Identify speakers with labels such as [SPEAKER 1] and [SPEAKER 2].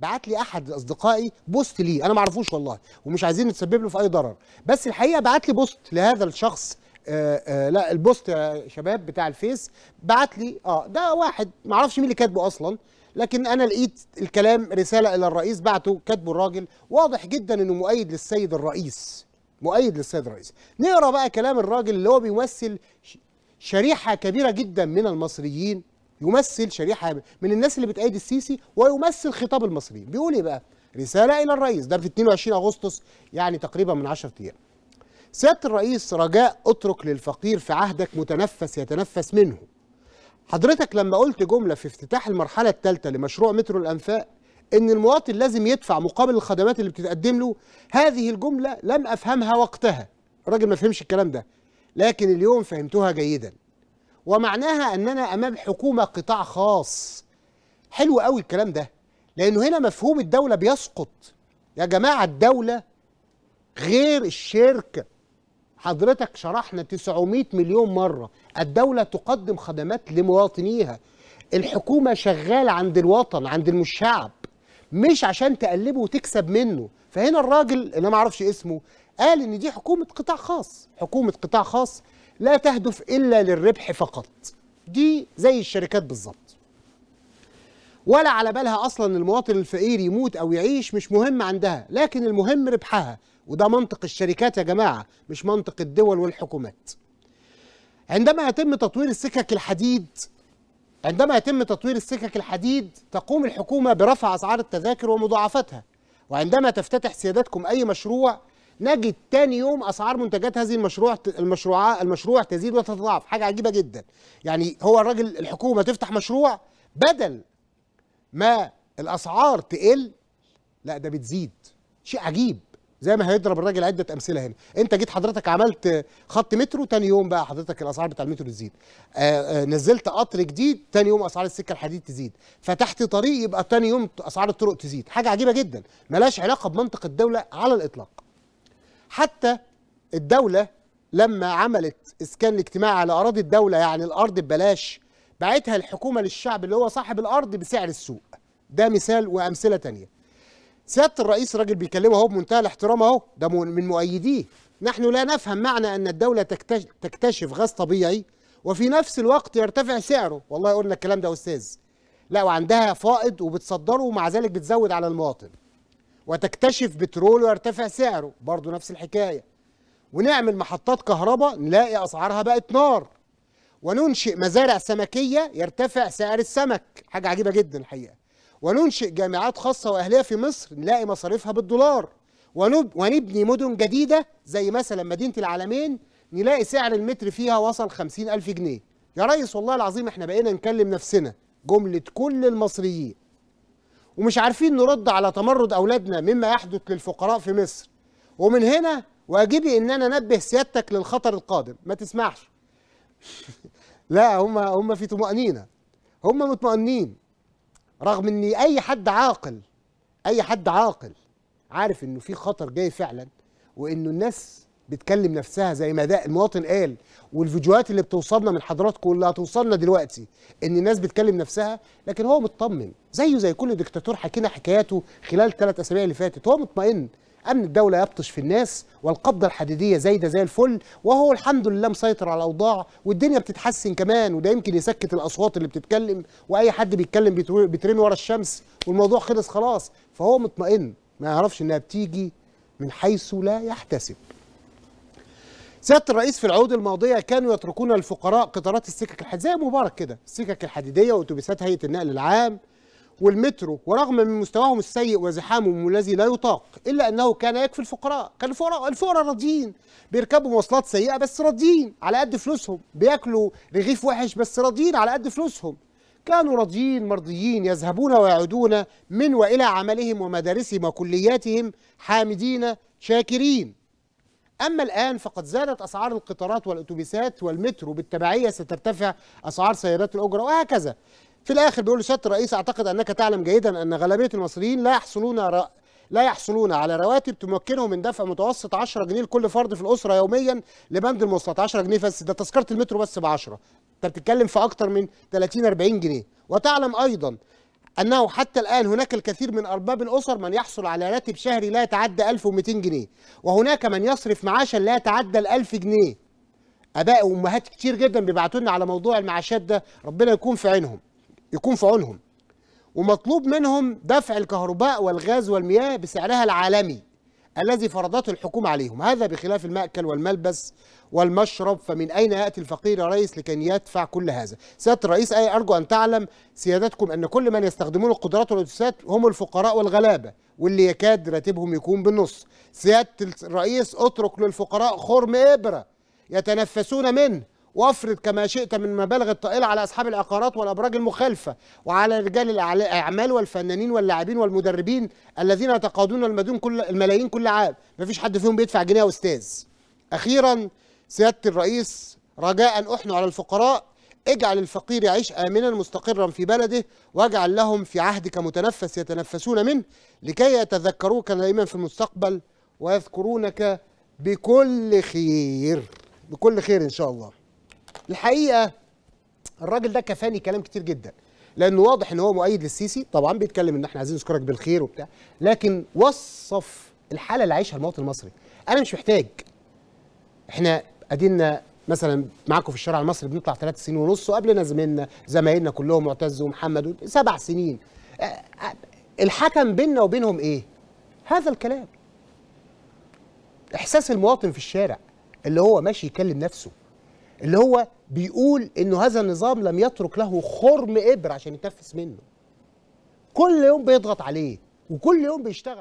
[SPEAKER 1] بعت لي احد اصدقائي بوست ليه انا ما اعرفوش والله ومش عايزين نتسبب له في اي ضرر بس الحقيقه بعت لي بوست لهذا الشخص آآ آه، آآ آه، لا البوست يا شباب بتاع الفيس بعت لي اه ده واحد ما اعرفش مين اللي كاتبه اصلا لكن انا لقيت الكلام رساله الى الرئيس بعته كاتبه الراجل واضح جدا انه مؤيد للسيد الرئيس مؤيد للسيد الرئيس نقرا بقى كلام الراجل اللي هو بيمثل شريحه كبيره جدا من المصريين يمثل شريحه من الناس اللي بتأيد السيسي ويمثل خطاب المصريين بيقول ايه بقى رساله الى الرئيس ده في 22 اغسطس يعني تقريبا من 10 ايام سياده الرئيس رجاء اترك للفقير في عهدك متنفس يتنفس منه حضرتك لما قلت جمله في افتتاح المرحله الثالثه لمشروع مترو الانفاق ان المواطن لازم يدفع مقابل الخدمات اللي بتتقدم له هذه الجمله لم افهمها وقتها الراجل ما فهمش الكلام ده لكن اليوم فهمتها جيدا ومعناها أننا أمام حكومة قطاع خاص حلو قوي الكلام ده لأنه هنا مفهوم الدولة بيسقط يا جماعة الدولة غير الشركة حضرتك شرحنا 900 مليون مرة الدولة تقدم خدمات لمواطنيها الحكومة شغالة عند الوطن عند المشعب مش عشان تقلبه وتكسب منه فهنا الراجل انا ما اعرفش اسمه قال ان دي حكومه قطاع خاص حكومه قطاع خاص لا تهدف إلا للربح فقط دي زي الشركات بالظبط ولا على بالها أصلا المواطن الفقير يموت أو يعيش مش مهم عندها لكن المهم ربحها وده منطق الشركات يا جماعة مش منطق الدول والحكومات عندما يتم تطوير السكك الحديد عندما يتم تطوير السكك الحديد تقوم الحكومة برفع أسعار التذاكر ومضاعفتها وعندما تفتتح سيادتكم أي مشروع نجد تاني يوم اسعار منتجات هذه المشروع المشروع المشروع تزيد وتتضاعف حاجه عجيبه جدا يعني هو الراجل الحكومه تفتح مشروع بدل ما الاسعار تقل لا ده بتزيد شيء عجيب زي ما هيضرب الراجل عده امثله هنا انت جيت حضرتك عملت خط مترو تاني يوم بقى حضرتك الاسعار بتاع المترو تزيد آآ آه، آآ آه، نزلت قطر جديد تاني يوم اسعار السكه الحديد تزيد فتحت طريق يبقى تاني يوم اسعار الطرق تزيد حاجه عجيبه جدا ملهاش علاقه بمنطق الدوله على الاطلاق حتى الدولة لما عملت إسكان الاجتماعي على أراضي الدولة يعني الأرض ببلاش باعتها الحكومة للشعب اللي هو صاحب الأرض بسعر السوق ده مثال وأمثلة تانية سيادة الرئيس راجل بيكلمه أهو بمنتهى الاحترام أهو ده من مؤيديه نحن لا نفهم معنى أن الدولة تكتشف غاز طبيعي وفي نفس الوقت يرتفع سعره والله قلنا الكلام ده يا أستاذ لا وعندها فائض وبتصدره ومع ذلك بتزود على المواطن وتكتشف بترول ويرتفع سعره برضه نفس الحكاية ونعمل محطات كهرباء نلاقي أسعارها بقت نار وننشئ مزارع سمكية يرتفع سعر السمك حاجة عجيبة جدا الحقيقة وننشئ جامعات خاصة وأهلية في مصر نلاقي مصاريفها بالدولار ونبني مدن جديدة زي مثلا مدينة العالمين نلاقي سعر المتر فيها وصل خمسين ألف جنيه يا ريس والله العظيم احنا بقينا نكلم نفسنا جملة كل المصريين ومش عارفين نرد على تمرد أولادنا مما يحدث للفقراء في مصر ومن هنا واجبي إن أنا أنبه سيادتك للخطر القادم ما تسمعش لا هم هم في طمأنينة هم مطمئنين رغم إن أي حد عاقل أي حد عاقل عارف إنه في خطر جاي فعلا وإنه الناس بتكلم نفسها زي ما ده المواطن قال والفيديوهات اللي بتوصلنا من حضراتكم واللي هتوصلنا دلوقتي ان الناس بتكلم نفسها لكن هو مطمن زيه زي كل دكتاتور حكينا حكاياته خلال ثلاث اسابيع اللي فاتت هو مطمئن امن الدوله يبطش في الناس والقبضه الحديديه زايده زي الفل وهو الحمد لله مسيطر على الاوضاع والدنيا بتتحسن كمان وده يمكن يسكت الاصوات اللي بتتكلم واي حد بيتكلم بيترمي ورا الشمس والموضوع خلص خلاص فهو مطمئن ما يعرفش انها بتيجي من حيث لا يحتسب سياده الرئيس في العهود الماضيه كانوا يتركون الفقراء قطارات السكك الحديديه زي مبارك كده السكك الحديديه واتوبيسات هيئه النقل العام والمترو ورغم من مستواهم السيء وزحامهم الذي لا يطاق الا انه كان يكفي الفقراء كان الفقراء الفقراء راضيين بيركبوا مواصلات سيئه بس راضيين على قد فلوسهم بياكلوا رغيف وحش بس راضيين على قد فلوسهم كانوا راضيين مرضيين يذهبون ويعودون من والى عملهم ومدارسهم وكلياتهم حامدين شاكرين أما الآن فقد زادت أسعار القطارات والأتوبيسات والمترو بالتبعية سترتفع أسعار سيارات الأجرة وهكذا في الآخر بيقول سيادة الرئيس أعتقد أنك تعلم جيدا أن غالبية المصريين لا يحصلون رأ... لا يحصلون على رواتب تمكنهم من دفع متوسط 10 جنيه لكل فرد في الاسره يوميا لبند المواصلات 10 جنيه بس ده تذكره المترو بس ب 10 انت بتتكلم في اكتر من 30 40 جنيه وتعلم ايضا أنه حتى الآن هناك الكثير من أرباب الأسر من يحصل على راتب شهري لا يتعدى 1200 جنيه وهناك من يصرف معاشا لا يتعدى ال 1000 جنيه آباء وأمهات كتير جدا بيبعتوا لنا على موضوع المعاشات ده ربنا يكون في عينهم يكون في عونهم ومطلوب منهم دفع الكهرباء والغاز والمياه بسعرها العالمي الذي فرضته الحكومة عليهم هذا بخلاف المأكل والملبس والمشرب فمن أين يأتي الفقير يا لكي يدفع كل هذا سيادة الرئيس أي أرجو أن تعلم سيادتكم أن كل من يستخدمون القدرات والأساسات هم الفقراء والغلابة واللي يكاد راتبهم يكون بالنص سيادة الرئيس اترك للفقراء خرم إبرة يتنفسون منه وافرض كما شئت من مبالغ الطائلة على أصحاب العقارات والأبراج المخالفة وعلى رجال الأعمال والفنانين واللاعبين والمدربين الذين يتقاضون المدون كل الملايين كل عام مفيش حد فيهم بيدفع جنيه يا أستاذ أخيرا سيادة الرئيس رجاء أحن على الفقراء اجعل الفقير يعيش آمنا مستقرا في بلده واجعل لهم في عهدك متنفس يتنفسون منه لكي يتذكروك دائما في المستقبل ويذكرونك بكل خير بكل خير إن شاء الله الحقيقه الراجل ده كفاني كلام كتير جدا لانه واضح ان هو مؤيد للسيسي طبعا بيتكلم ان احنا عايزين نذكرك بالخير وبتاع لكن وصف الحاله اللي عايشها المواطن المصري انا مش محتاج احنا ادينا مثلا معاكم في الشارع المصري بنطلع ثلاث سنين ونص وقبلنا زميلنا زمايلنا كلهم معتز ومحمد سبع سنين الحكم بيننا وبينهم ايه هذا الكلام احساس المواطن في الشارع اللي هو ماشي يكلم نفسه اللي هو بيقول انه هذا النظام لم يترك له خرم ابر عشان يتنفس منه كل يوم بيضغط عليه وكل يوم بيشتغل